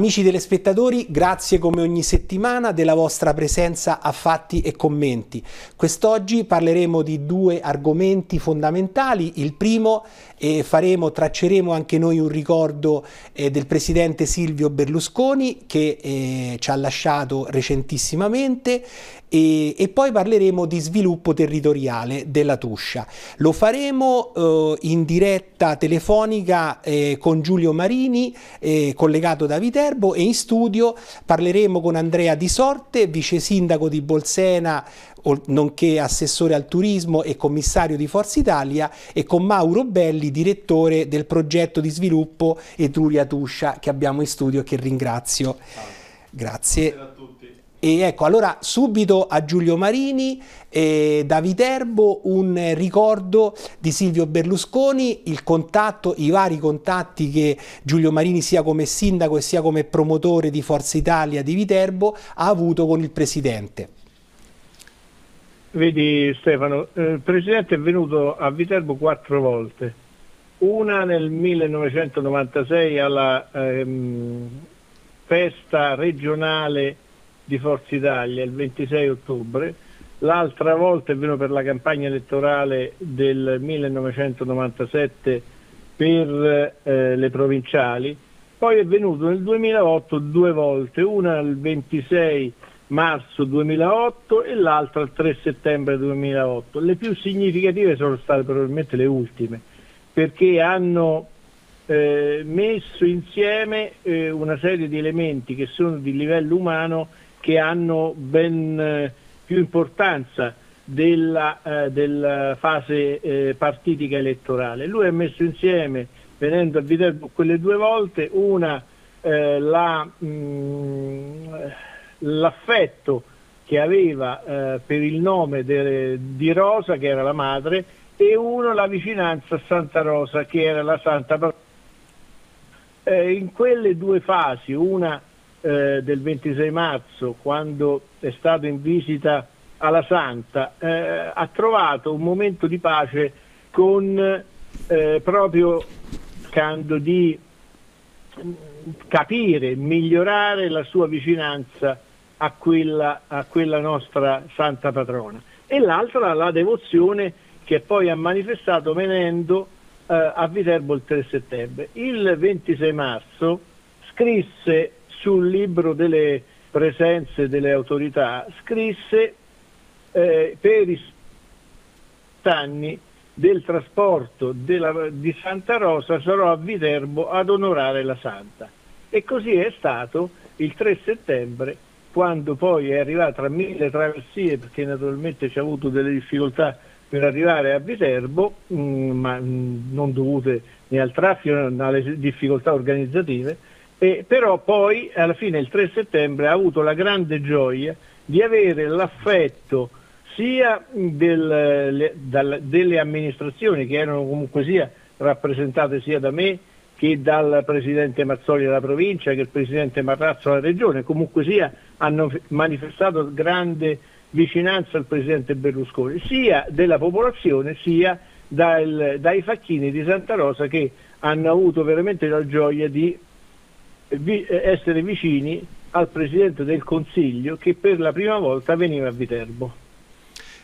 Amici telespettatori, grazie come ogni settimana della vostra presenza a Fatti e Commenti. Quest'oggi parleremo di due argomenti fondamentali. Il primo eh, faremo, tracceremo anche noi un ricordo eh, del presidente Silvio Berlusconi che eh, ci ha lasciato recentissimamente e, e, poi parleremo di sviluppo territoriale della Tuscia. Lo faremo eh, in diretta telefonica eh, con Giulio Marini, eh, collegato da Viterbo Viterbo e in studio parleremo con Andrea Di Sorte, vice sindaco di Bolsena, nonché assessore al turismo e commissario di Forza Italia e con Mauro Belli, direttore del progetto di sviluppo Etruria Tuscia che abbiamo in studio e che ringrazio. Grazie. Grazie a tutti. E ecco, allora subito a Giulio Marini e Davide Erbo un ricordo di Silvio Berlusconi, il contatto, i vari contatti che Giulio Marini sia come sindaco e sia come promotore di Forza Italia di Viterbo ha avuto con il presidente. Vedi Stefano, eh, il presidente è venuto a Viterbo quattro volte, una nel 1996 alla ehm, festa regionale di Forza Italia il 26 ottobre, l'altra volta è venuto per la campagna elettorale del 1997 per eh, le provinciali, poi è venuto nel 2008 due volte, una il 26 marzo 2008 e l'altra il 3 settembre 2008. Le più significative sono state probabilmente le ultime, perché hanno eh, messo insieme eh, una serie di elementi che sono di livello umano che hanno ben eh, più importanza della, eh, della fase eh, partitica elettorale. Lui ha messo insieme, venendo a Viterbo quelle due volte, una, eh, la, mh, mm, l'affetto che aveva eh, per il nome de, di Rosa, che era la madre, e uno la vicinanza a Santa Rosa, che era la santa patrona. Eh, in quelle due fasi, una eh, del 26 marzo, quando è stato in visita alla Santa, eh, ha trovato un momento di pace con eh, proprio cercando di capire, migliorare la sua vicinanza a quella, a quella nostra santa patrona. E l'altra la devozione che poi ha manifestato venendo eh, a Viterbo il 3 settembre. Il 26 marzo scrisse sul libro delle presenze delle autorità scrisse eh, per i anni del trasporto della, di Santa Rosa sarò a Viterbo ad onorare la Santa. E così è stato il 3 settembre, quando poi è arrivata tra mille traversie, perché naturalmente ci ha avuto delle difficoltà per arrivare a Viterbo, mh, mm, ma mh, mm, non dovute né al traffico né alle difficoltà organizzative, e, però poi alla fine il 3 settembre ha avuto la grande gioia di avere l'affetto sia del, le, dal, delle amministrazioni che erano comunque sia rappresentate sia da me che dal Presidente Mazzoli della provincia, che il Presidente Marrazzo della regione, comunque sia hanno manifestato grande vicinanza al Presidente Berlusconi, sia della popolazione sia dal, dai facchini di Santa Rosa che hanno avuto veramente la gioia di vi, essere vicini al Presidente del Consiglio che per la prima volta veniva a Viterbo.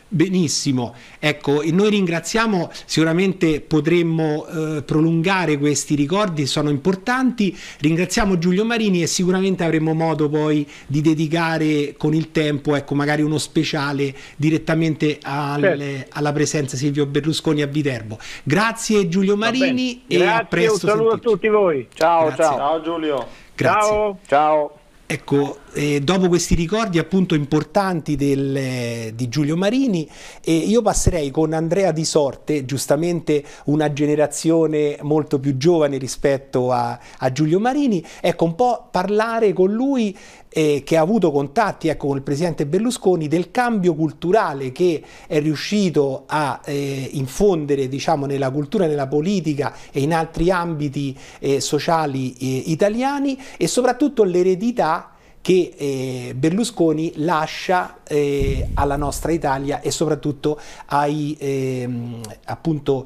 Benissimo, ecco, noi ringraziamo, sicuramente potremmo eh, prolungare questi ricordi, sono importanti, ringraziamo Giulio Marini e sicuramente avremo modo poi di dedicare con il tempo, ecco, magari uno speciale direttamente al, certo. alla presenza di Silvio Berlusconi a Viterbo. Grazie Giulio Marini e Grazie, a presto. Un saluto sentirci. a tutti voi, ciao, Grazie. ciao. Ciao Giulio. Grazie. Ciao, ciao. Ecco, eh, dopo questi ricordi appunto importanti del, eh, di Giulio Marini, eh, io passerei con Andrea Di Sorte, giustamente una generazione molto più giovane rispetto a, a Giulio Marini, ecco un po' parlare con lui eh, che ha avuto contatti ecco, con il presidente Berlusconi del cambio culturale che è riuscito a eh, infondere diciamo, nella cultura, nella politica e in altri ambiti eh, sociali eh, italiani e soprattutto l'eredità che eh, Berlusconi lascia eh, alla nostra Italia e soprattutto ai ehm, eh, appunto,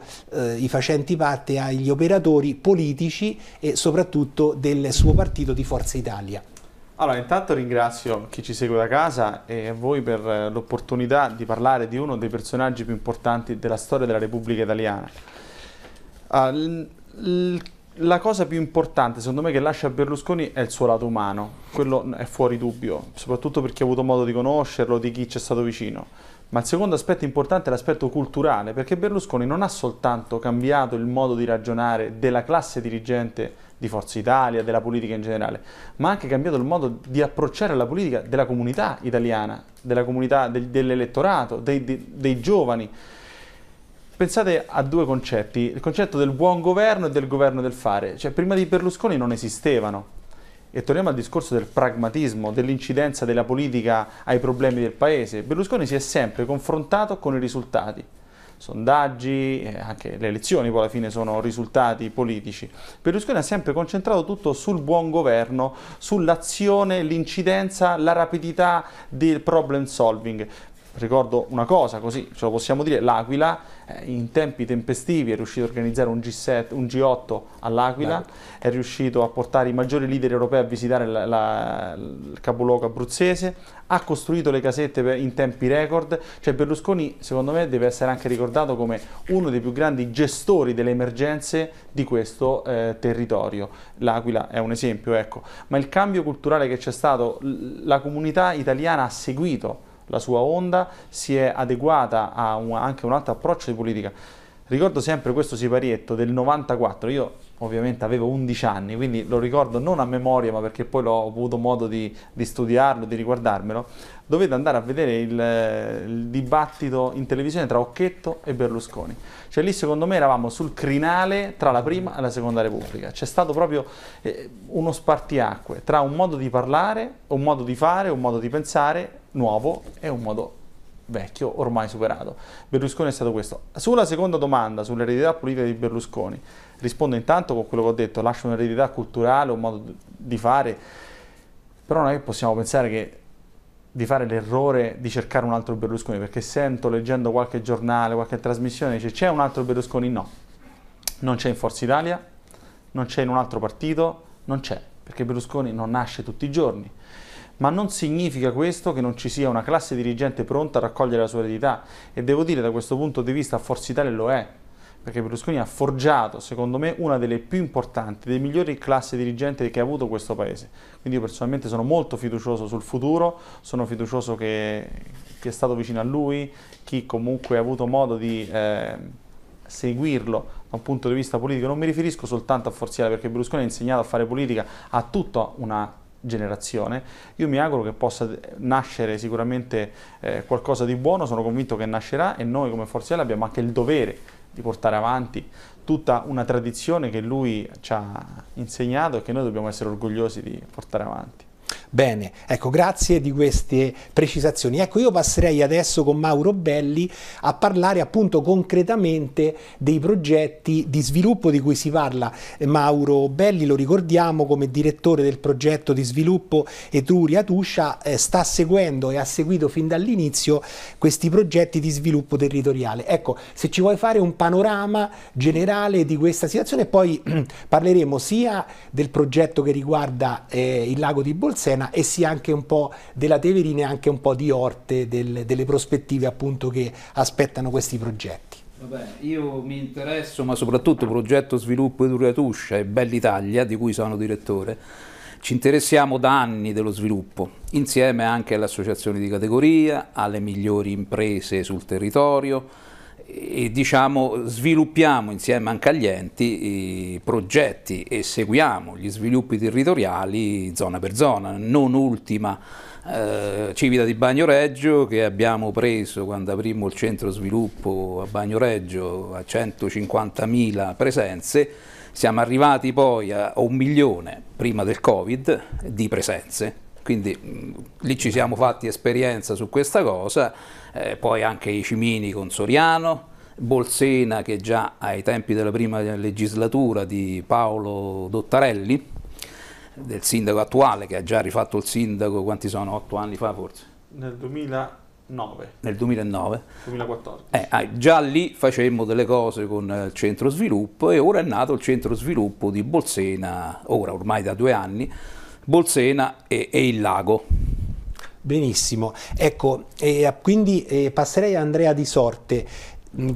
facenti parte, agli operatori politici e soprattutto del suo partito di Forza Italia. Allora, intanto ringrazio chi ci segue da casa e a voi per l'opportunità di parlare di uno dei personaggi più importanti della storia della Repubblica Italiana. Uh, la cosa più importante, secondo me, che lascia Berlusconi è il suo lato umano. Quello è fuori dubbio, soprattutto per chi ha avuto modo di conoscerlo, di chi ci è stato vicino. Ma il secondo aspetto importante è l'aspetto culturale, perché Berlusconi non ha soltanto cambiato il modo di ragionare della classe dirigente di Forza Italia, della politica in generale, ma ha anche cambiato il modo di approcciare la politica della comunità italiana, della comunità del, dell'elettorato, dei, dei, dei giovani pensate a due concetti, il concetto del buon governo e del governo del fare, cioè prima di Berlusconi non esistevano. E torniamo al discorso del pragmatismo, dell'incidenza della politica ai problemi del paese. Berlusconi si è sempre confrontato con i risultati sondaggi, eh, anche le elezioni poi alla fine sono risultati politici. Berlusconi ha sempre concentrato tutto sul buon governo, sull'azione, l'incidenza, la rapidità del problem solving. Ricordo una cosa, così ce lo possiamo dire, l'Aquila eh, in tempi tempestivi è riuscito a organizzare un, G7, un G8 all'Aquila, è riuscito a portare i maggiori leader europei a visitare la, la, il capoluogo abruzzese, ha costruito le casette per, in tempi record, cioè Berlusconi secondo me deve essere anche ricordato come uno dei più grandi gestori delle emergenze di questo eh, territorio. L'Aquila è un esempio, ecco, ma il cambio culturale che c'è stato, la comunità italiana ha seguito la sua onda, si è adeguata a un, anche un altro approccio di politica. Ricordo sempre questo siparietto del 94, io ovviamente avevo 11 anni, quindi lo ricordo non a memoria, ma perché poi l'ho avuto modo di, di studiarlo, di riguardarmelo, dovete andare a vedere il, il, dibattito in televisione tra Occhetto e Berlusconi. Cioè lì secondo me eravamo sul crinale tra la prima e la seconda repubblica. C'è stato proprio eh, uno spartiacque tra un modo di parlare, un modo di fare, un modo di pensare nuovo e un modo vecchio, ormai superato. Berlusconi è stato questo. Sulla seconda domanda, sull'eredità politica di Berlusconi, rispondo intanto con quello che ho detto, lascia un'eredità culturale, un modo di fare, però noi possiamo pensare che di fare l'errore di cercare un altro Berlusconi, perché sento leggendo qualche giornale, qualche trasmissione, dice c'è un altro Berlusconi? No, non c'è in Forza Italia, non c'è in un altro partito, non c'è, perché Berlusconi non nasce tutti i giorni ma non significa questo che non ci sia una classe dirigente pronta a raccogliere la sua eredità e devo dire da questo punto di vista Forza Italia lo è, perché Berlusconi ha forgiato, secondo me, una delle più importanti, delle migliori classi dirigenti che ha avuto questo Paese. Quindi io personalmente sono molto fiducioso sul futuro, sono fiducioso che chi è stato vicino a lui, chi comunque ha avuto modo di eh, seguirlo da un punto di vista politico. Non mi riferisco soltanto a Forziale, perché Berlusconi ha insegnato a fare politica a tutta una generazione. Io mi auguro che possa nascere sicuramente eh, qualcosa di buono, sono convinto che nascerà e noi come Forza Italia abbiamo anche il dovere di portare avanti tutta una tradizione che lui ci ha insegnato e che noi dobbiamo essere orgogliosi di portare avanti. Bene, ecco, grazie di queste precisazioni. Ecco, io passerei adesso con Mauro Belli a parlare appunto concretamente dei progetti di sviluppo di cui si parla. Mauro Belli, lo ricordiamo come direttore del progetto di sviluppo Etruria Tuscia, eh, sta seguendo e ha seguito fin dall'inizio questi progetti di sviluppo territoriale. Ecco, se ci vuoi fare un panorama generale di questa situazione, poi parleremo sia del progetto che riguarda eh, il lago di Bolsena, Siena e sia anche un po' della Teverina e anche un po' di orte del, delle prospettive appunto che aspettano questi progetti. Vabbè, io mi interesso, ma soprattutto progetto sviluppo Educatuscia e Bell'Italia, di cui sono direttore, ci interessiamo da anni dello sviluppo, insieme anche alle associazioni di categoria, alle migliori imprese sul territorio, e diciamo, sviluppiamo insieme anche agli enti i progetti e seguiamo gli sviluppi territoriali zona per zona, non ultima eh, Civita di Bagnoreggio che abbiamo preso quando aprimmo il centro sviluppo a Bagnoreggio a 150.000 presenze, siamo arrivati poi a un milione prima del Covid di presenze quindi mh, mm, lì ci siamo fatti esperienza su questa cosa, eh, poi anche i cimini con Soriano, Bolsena che già ai tempi della prima legislatura di Paolo Dottarelli, del sindaco attuale che ha già rifatto il sindaco quanti sono? Otto anni fa forse? Nel 2000 Nel 2009? 2014. eh, ah, già lì facemmo delle cose con eh, il centro sviluppo e ora è nato il centro sviluppo di Bolsena, ora ormai da due anni, Bolsena e, e il lago. Benissimo, ecco, eh, quindi eh, passerei a Andrea Di Sorte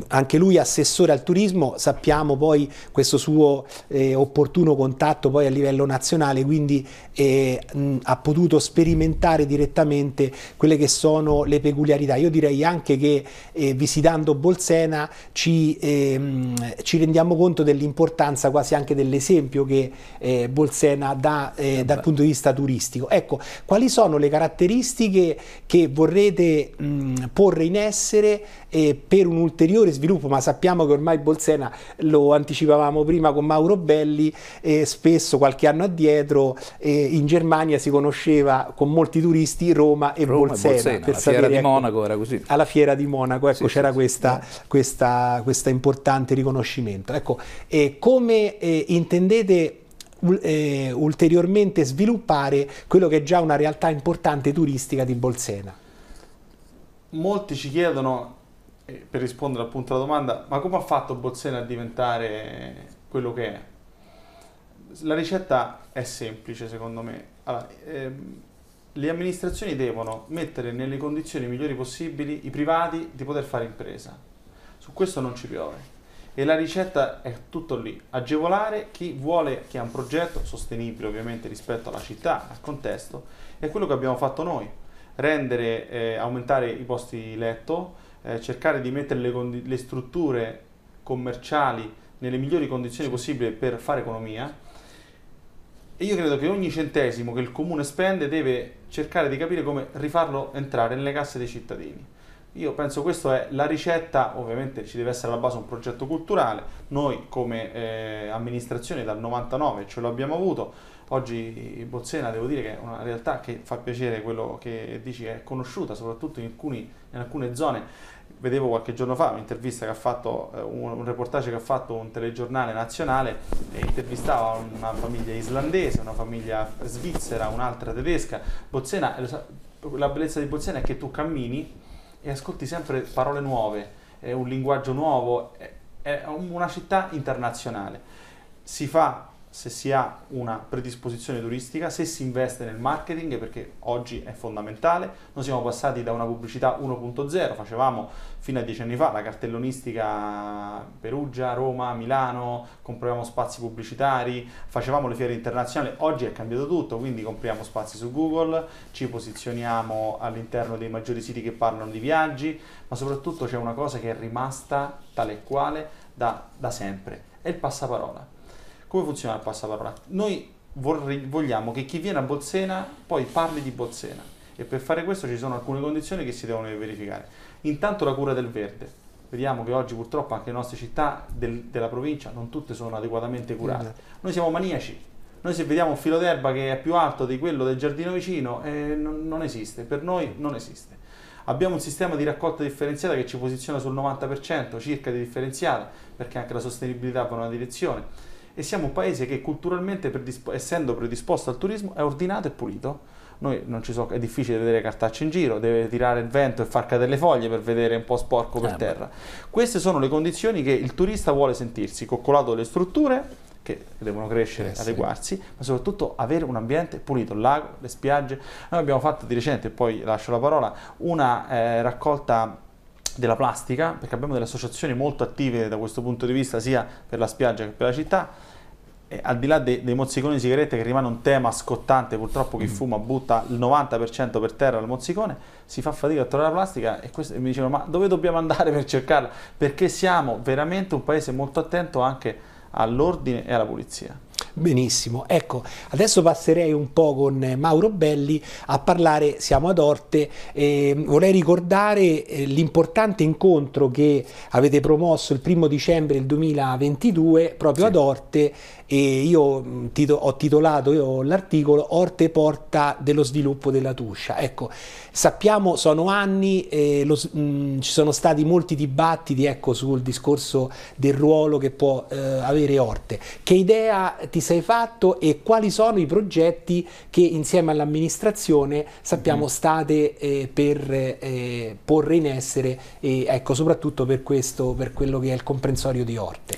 anche lui assessore al turismo, sappiamo poi questo suo eh, opportuno contatto poi a livello nazionale, quindi eh, mh, ha potuto sperimentare direttamente quelle che sono le peculiarità. Io direi anche che eh, visitando Bolsena ci, mh, ehm, ci rendiamo conto dell'importanza quasi anche dell'esempio che eh, Bolsena dà eh, dal punto di vista turistico. Ecco, quali sono le caratteristiche che vorrete mh, porre in essere eh, per un ulteriore ulteriore sviluppo, ma sappiamo che ormai Bolsena lo anticipavamo prima con Mauro Belli, e spesso qualche anno addietro eh, in Germania si conosceva con molti turisti Roma e Roma Bolsena. E Bolsena. sapere, fiera di ecco, Monaco era così. Alla fiera di Monaco, ecco, sì, c'era sì, questa, sì. Questa, questa, importante riconoscimento. Ecco, eh, come intendete ulteriormente sviluppare quello che è già una realtà importante turistica di Bolsena? Molti ci chiedono per rispondere appunto alla domanda, ma come ha fatto Bolzena a diventare quello che è? La ricetta è semplice secondo me. Allora, ehm, le amministrazioni devono mettere nelle condizioni migliori possibili i privati di poter fare impresa. Su questo non ci piove. E la ricetta è tutto lì, agevolare chi vuole, chi ha un progetto sostenibile ovviamente rispetto alla città, al contesto, è quello che abbiamo fatto noi, rendere, eh, aumentare i posti letto, eh, cercare di mettere le, le, strutture commerciali nelle migliori condizioni possibili per fare economia. E io credo che ogni centesimo che il comune spende deve cercare di capire come rifarlo entrare nelle casse dei cittadini. Io penso questa è la ricetta, ovviamente ci deve essere alla base un progetto culturale, noi come eh, amministrazione dal 99 ce l'abbiamo avuto, oggi eh, Bozzena devo dire che è una realtà che fa piacere quello che dici, è conosciuta soprattutto in, alcuni, in alcune zone vedevo qualche giorno fa un'intervista che ha fatto, eh, un, reportage che ha fatto un telegiornale nazionale e intervistava una famiglia islandese, una famiglia svizzera, un'altra tedesca. Bozzena, eh, la bellezza di Bozzena è che tu cammini e ascolti sempre parole nuove, è un linguaggio nuovo, è una città internazionale. Si fa se si ha una predisposizione turistica, se si investe nel marketing, perché oggi è fondamentale. Noi siamo passati da una pubblicità 1.0, facevamo fino a dieci anni fa la cartellonistica Perugia, Roma, Milano, compravamo spazi pubblicitari, facevamo le fiere internazionali, oggi è cambiato tutto, quindi compriamo spazi su Google, ci posizioniamo all'interno dei maggiori siti che parlano di viaggi, ma soprattutto c'è una cosa che è rimasta tale e quale da, da sempre, è il passaparola come funziona il passapapra? Noi vorrei, vogliamo che chi viene a Bolsena poi parli di Bolsena e per fare questo ci sono alcune condizioni che si devono verificare. Intanto la cura del verde. Vediamo che oggi purtroppo anche le nostre città del, della provincia non tutte sono adeguatamente curate. Esatto. Noi siamo maniaci, noi se vediamo un filo d'erba che è più alto di quello del giardino vicino, eh, non, non, esiste, per noi non esiste. Abbiamo un sistema di raccolta differenziata che ci posiziona sul 90% circa di differenziata, perché anche la sostenibilità va in una direzione e siamo un paese che culturalmente, predisp- essendo predisposto al turismo, è ordinato e pulito. Noi non ci so, è difficile vedere cartacce in giro, deve tirare il vento e far cadere le foglie per vedere un po' sporco per eh, terra. Beh. Queste sono le condizioni che il turista vuole sentirsi, coccolato le strutture che devono crescere, eh, adeguarsi, sì. ma soprattutto avere un ambiente pulito, il lago, le spiagge. Noi abbiamo fatto di recente, poi lascio la parola, una eh, raccolta della plastica, perché abbiamo delle associazioni molto attive da questo punto di vista sia per la spiaggia che per la città, e al di là dei, dei mozziconi di sigarette che rimane un tema scottante, purtroppo chi mm. fuma butta il 90% per terra il mozzicone, si fa fatica a trovare la plastica e, questo, e mi dicono: ma dove dobbiamo andare per cercarla? Perché siamo veramente un paese molto attento anche all'ordine e alla pulizia. Benissimo, ecco, adesso passerei un po' con Mauro Belli a parlare, siamo ad Orte, e vorrei ricordare eh, l'importante incontro che avete promosso il primo dicembre del 2022 proprio sì. ad Orte e io mm, tito ho titolato l'articolo Orte porta dello sviluppo della Tuscia. Ecco, sappiamo, sono anni, eh, lo, mh, mm, ci sono stati molti dibattiti ecco, sul discorso del ruolo che può eh, avere Orte. Che idea ti sei fatto e quali sono i progetti che insieme all'amministrazione sappiamo mhm. state eh, per eh, porre in essere, eh, ecco, soprattutto per questo, per quello che è il comprensorio di Orte.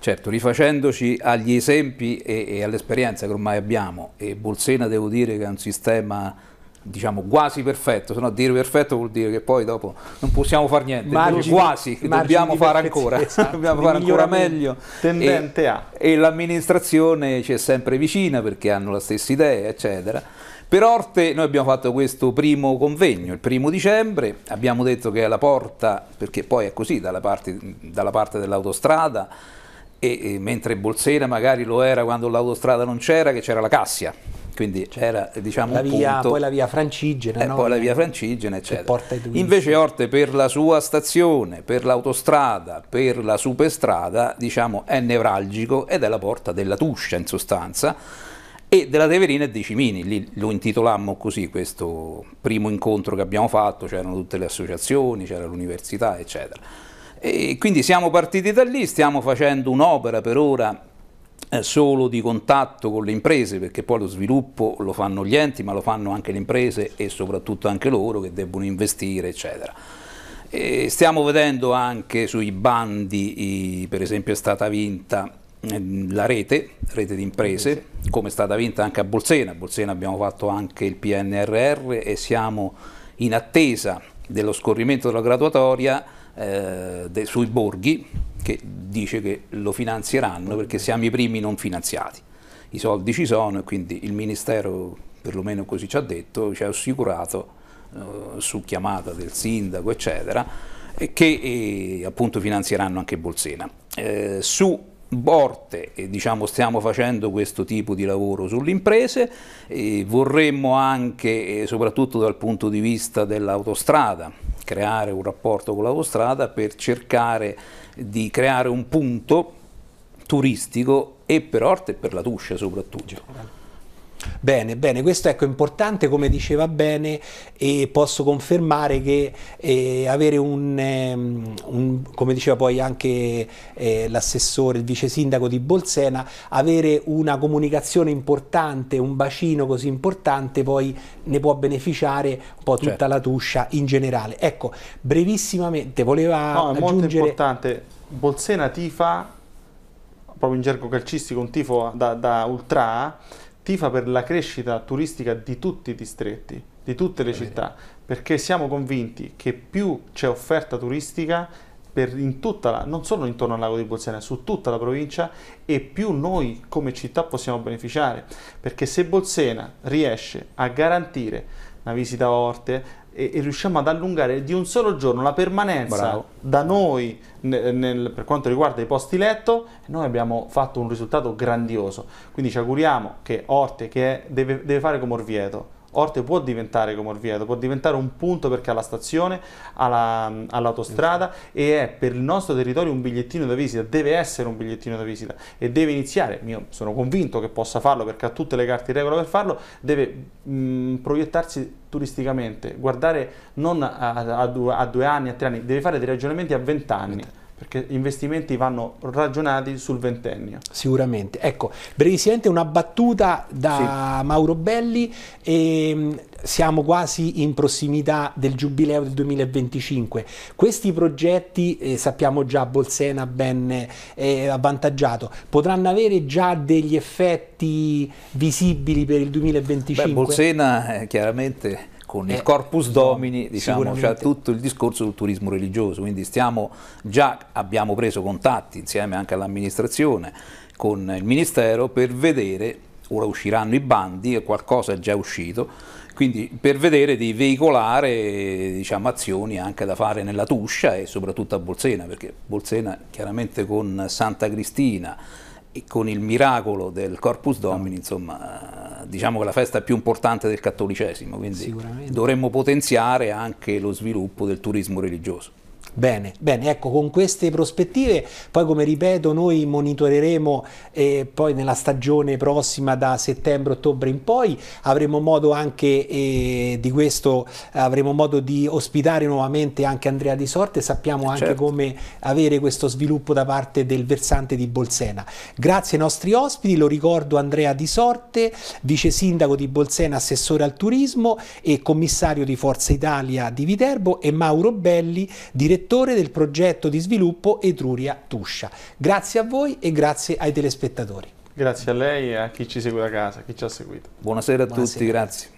Certo, rifacendoci agli esempi e, e all'esperienza che ormai abbiamo, e Bolsena devo dire che è un sistema diciamo quasi perfetto, se no dire perfetto vuol dire che poi dopo non possiamo fare niente, margini, quasi, dobbiamo fare ancora, esatto, dobbiamo fare ancora meglio. Tendente e, a. E l'amministrazione ci è sempre vicina perché hanno la stessa idea, eccetera. Per Orte noi abbiamo fatto questo primo convegno, il primo dicembre, abbiamo detto che è la porta, perché poi è così, dalla parte, dalla parte dell'autostrada, e, e mentre Bolsena magari lo era quando l'autostrada non c'era, che c'era la Cassia, quindi c'era diciamo la via, punto, poi la via Francigena eh, no? poi la via Francigena eccetera invece Orte per la sua stazione per l'autostrada per la superstrada diciamo è nevralgico ed è la porta della Tuscia in sostanza e della Teverina e dei Cimini, lì lo intitolammo così questo primo incontro che abbiamo fatto, c'erano tutte le associazioni, c'era l'università eccetera. E quindi siamo partiti da lì, stiamo facendo un'opera per ora eh, solo di contatto con le imprese, perché poi lo sviluppo lo fanno gli enti, ma lo fanno anche le imprese e soprattutto anche loro che debbono investire, eccetera. E stiamo vedendo anche sui bandi, per esempio è stata vinta ehm, la rete, rete di imprese, come è stata vinta anche a Bolsena. A Bolsena abbiamo fatto anche il PNRR e siamo in attesa dello scorrimento della graduatoria eh, de, sui borghi che dice che lo finanzieranno perché siamo i primi non finanziati. I soldi ci sono e quindi il Ministero, perlomeno così ci ha detto, ci ha assicurato eh, su chiamata del sindaco eccetera che eh, appunto finanzieranno anche Bolsena. Eh, su Borte e eh, diciamo, stiamo facendo questo tipo di lavoro sulle imprese, e eh, vorremmo anche, soprattutto dal punto di vista dell'autostrada, creare un rapporto con l'autostrada per cercare di creare un punto turistico e per Orte e per la Tuscia soprattutto. Bene, bene, questo ecco, è importante come diceva bene e posso confermare che eh, avere un, um, un, come diceva poi anche eh, l'assessore, il vice sindaco di Bolsena, avere una comunicazione importante, un bacino così importante poi ne può beneficiare un po' tutta certo. la Tuscia in generale. Ecco, brevissimamente voleva no, aggiungere... molto importante, Bolsena tifa, proprio in gergo calcistico, un tifo da, da ultra tifa per la crescita turistica di tutti i distretti, di tutte le città, perché siamo convinti che più c'è offerta turistica la, non solo intorno al lago di Bolzano, su tutta la provincia e più noi come città possiamo beneficiare, perché se Bolsena riesce a garantire una visita a Orte, e, e, riusciamo ad allungare di un solo giorno la permanenza Bravo. da noi nel, nel, per quanto riguarda i posti letto, noi abbiamo fatto un risultato grandioso. Quindi ci auguriamo che Orte, che è, deve, deve fare come Orvieto, Orte può diventare come Orvieto, può diventare un punto perché ha la stazione, ha l'autostrada e è per il nostro territorio un bigliettino da visita, deve essere un bigliettino da visita e deve iniziare, io sono convinto che possa farlo perché ha tutte le carte in regola per farlo, deve mh, proiettarsi turisticamente, guardare non a, a, due, a, due, anni, a tre anni, deve fare dei ragionamenti a vent'anni perché gli investimenti vanno ragionati sul ventennio. Sicuramente. Ecco, brevissimamente una battuta da sì. Mauro Belli. E, ehm, siamo quasi in prossimità del giubileo del 2025. Questi progetti, eh, sappiamo già, Bolsena ben eh, avvantaggiato, potranno avere già degli effetti visibili per il 2025? Beh, Bolsena eh, chiaramente con il eh, corpus domini, diciamo, cioè tutto il discorso sul turismo religioso, quindi stiamo già, abbiamo preso contatti insieme anche all'amministrazione con il Ministero per vedere, ora usciranno i bandi e qualcosa è già uscito, quindi per vedere di veicolare diciamo, azioni anche da fare nella Tuscia e soprattutto a Bolsena, perché Bolsena chiaramente con Santa Cristina, e con il miracolo del Corpus Domini, insomma, diciamo che la festa è più importante del cattolicesimo, quindi dovremmo potenziare anche lo sviluppo del turismo religioso. Bene, bene, ecco con queste prospettive, poi come ripeto noi monitoreremo eh, poi nella stagione prossima da settembre-ottobre in poi, avremo modo anche eh, di questo, avremo modo di ospitare nuovamente anche Andrea Di Sorte, sappiamo certo. anche come avere questo sviluppo da parte del versante di Bolsena. Grazie ai nostri ospiti, lo ricordo Andrea Di Sorte, vice sindaco di Bolsena, assessore al turismo e commissario di Forza Italia di Viterbo e Mauro Belli, direttore direttore del progetto di sviluppo Etruria Tuscia. Grazie a voi e grazie ai telespettatori. Grazie a lei e a chi ci segue da casa, chi ci ha seguito. Buonasera a Buonasera. tutti, grazie.